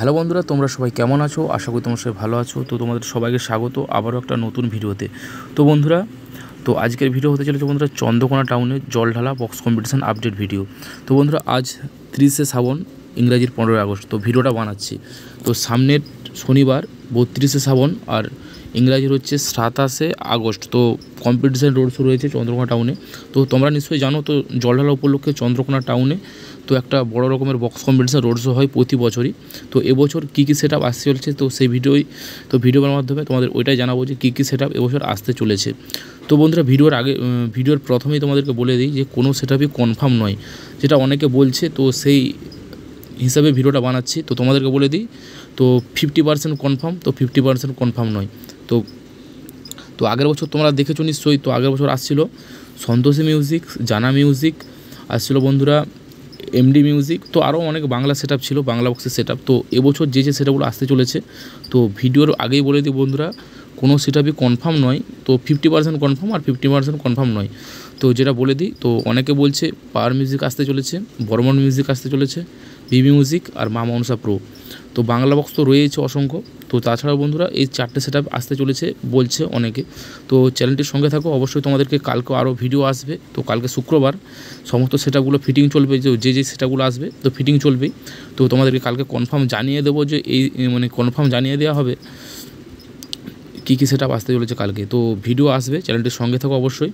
hello বন্ধুরা তোমরা সবাই কেমন আছো আশা করি তোমরা সবাই ভালো আছো তো তোমাদের সবাইকে স্বাগত আবারও একটা নতুন ভিডিওতে তো বন্ধুরা তো আজকের ভিডিও হতে চলেছে বন্ধুরা চন্দ্রকোনা টাউনে জল ঢালা বক্স কম্পিটিশান আপডেট ভিডিও তো বন্ধুরা আজ তিরিশে শ্রাবণ ইংরাজির পনেরোই আগস্ট তো ভিডিওটা বানাচ্ছি তো সামনের শনিবার বত্রিশে শ্রাবণ আর ইংরাজির হচ্ছে সাতাশে আগস্ট তো কম্পিটিশান রোড শো রয়েছে চন্দ্রকোনা টাউনে তো তোমরা নিশ্চয়ই জানো তো জলঢালা উপলক্ষে চন্দ্রকোনা টাউনে তো একটা বড় রকমের বক্স কম্পিটিশান রোড শো হয় প্রতি বছরই তো এবছর কী কী সেট আপ আসতে চলেছে তো সেই ভিডিওই তো ভিডিওর মাধ্যমে তোমাদের ওইটাই জানাবো যে কী কী সেট আপ এবছর আসতে চলেছে তো বন্ধুরা ভিডিওর আগে ভিডিওর প্রথমেই তোমাদেরকে বলে দিই যে কোনো সেট আপই কনফার্ম নয় যেটা অনেকে বলছে তো সেই হিসাবে ভিডিওটা বানাচ্ছি তো তোমাদেরকে বলে দিই তো ফিফটি পার্সেন্ট কনফার্ম তো ফিফটি পার্সেন্ট কনফার্ম নয় তো তো আগের বছর তোমরা দেখেছো নিশ্চয়ই তো আগের বছর আসছিল সন্তোষী মিউজিক জানা মিউজিক আসছিল বন্ধুরা এমডি মিউজিক তো আরও অনেক বাংলা সেট ছিল বাংলা বক্সের সেট তো এবছর যে যে সেটাপগুলো আসতে চলেছে তো ভিডিওর আগেই বলে দিই বন্ধুরা কোনো সিট আপই কনফার্ম নয় তো ফিফটি পার্সেন্ট কনফার্ম আর ফিফটি পার্সেন্ট কনফার্ম নয় তো যেটা বলে দিই তো অনেকে বলছে পাওয়ার মিউজিক আসতে চলেছে বর্মন মিউজিক আসতে চলেছে বিবি মিউজিক আর মা মনসা প্রো তো বাংলা বক্স তো রয়েছে অসংখ্য তো তাছাড়াও বন্ধুরা এই চারটে সেট আসতে চলেছে বলছে অনেকে তো চ্যানেলটির সঙ্গে থাকো অবশ্যই তোমাদেরকে কালকে আরও ভিডিও আসবে তো কালকে শুক্রবার সমস্ত সেটআপগুলো ফিটিং চলবে যে যে সেটাগুলো আসবে তো ফিটিং চলবেই তো তোমাদেরকে কালকে কনফার্ম জানিয়ে দেবো যে এই মানে কনফার্ম জানিয়ে দেওয়া হবে কী কী সেটা আসতে চলেছে কালকে তো ভিডিও আসবে চ্যানেলটির সঙ্গে থাকো অবশ্যই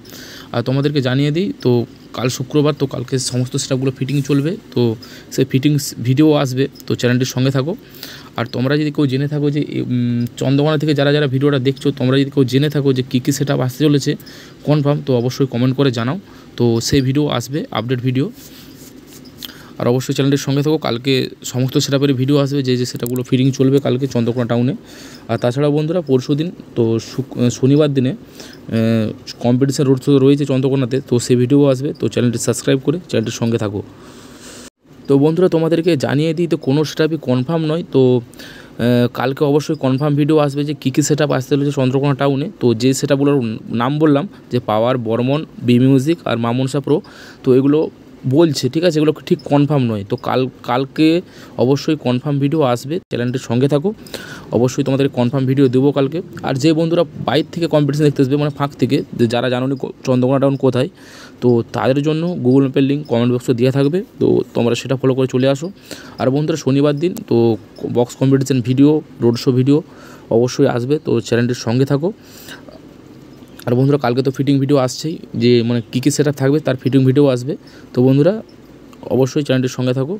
আর তোমাদেরকে জানিয়ে দিই তো কাল শুক্রবার তো কালকে সমস্ত সেটআপগুলো ফিটিং চলবে তো সে ফিটিংস ভিডিও আসবে তো চ্যানেলটির সঙ্গে থাকো আর তোমরা যদি কেউ জেনে থাকো যে চন্দ্রকোনা থেকে যারা যারা ভিডিওটা দেখছো তোমরা যদি কেউ জেনে থাকো যে কী কী সেট আসতে চলেছে কনফার্ম তো অবশ্যই কমেন্ট করে জানাও তো সেই ভিডিও আসবে আপডেট ভিডিও আর অবশ্যই চ্যানেলটির সঙ্গে থাকো কালকে সমস্ত সেটাপের ভিডিও আসবে যে যে সেটাগুলো ফিডিং চলবে কালকে চন্দ্রকোনা টাউনে আর তাছাড়াও বন্ধুরা পরশু দিন তো শনিবার দিনে কম্পিটিশান রোড রয়েছে চন্দ্রকোনাতে তো সেই ভিডিও আসবে তো চ্যানেলটি সাবস্ক্রাইব করে চ্যানেলটির সঙ্গে থাকো তো বন্ধুরা তোমাদেরকে জানিয়ে দিই তো কোনো সেটাপই কনফার্ম নয় তো কালকে অবশ্যই কনফার্ম ভিডিও আসবে যে কী কী সেট আপ আসতে চলেছে চন্দ্রকোনা টাউনে তো যে সেট নাম বললাম যে পাওয়ার বর্মন বি মিউজিক আর মামুনসা প্রো তো এগুলো বলছে ঠিক আছে এগুলো ঠিক কনফার্ম নয় তো কাল কালকে অবশ্যই কনফার্ম ভিডিও আসবে চ্যানেলটির সঙ্গে থাকো অবশ্যই তোমাদের কনফার্ম ভিডিও দেবো কালকে আর যে বন্ধুরা বাইর থেকে কম্পিটিশন দেখতে আসবে মানে ফাঁক থেকে যারা জানো চন্দ্রকোনা টাউন কোথায় তো তাদের জন্য গুগল ম্যাপের লিঙ্ক কমেন্ট বক্সে দেওয়া থাকবে তো তোমরা সেটা ফলো করে চলে আসো আর বন্ধুরা শনিবার দিন তো box competition video road show video অবশ্যই আসবে তো চ্যানেলটির সঙ্গে থাকো আর বন্ধুরা কালকে তো ফিটিং ভিডিও আসছেই যে মানে কী কী সেটা থাকবে তার ফিটিং ভিডিও আসবে তো বন্ধুরা অবশ্যই চ্যানেলটির সঙ্গে থাকো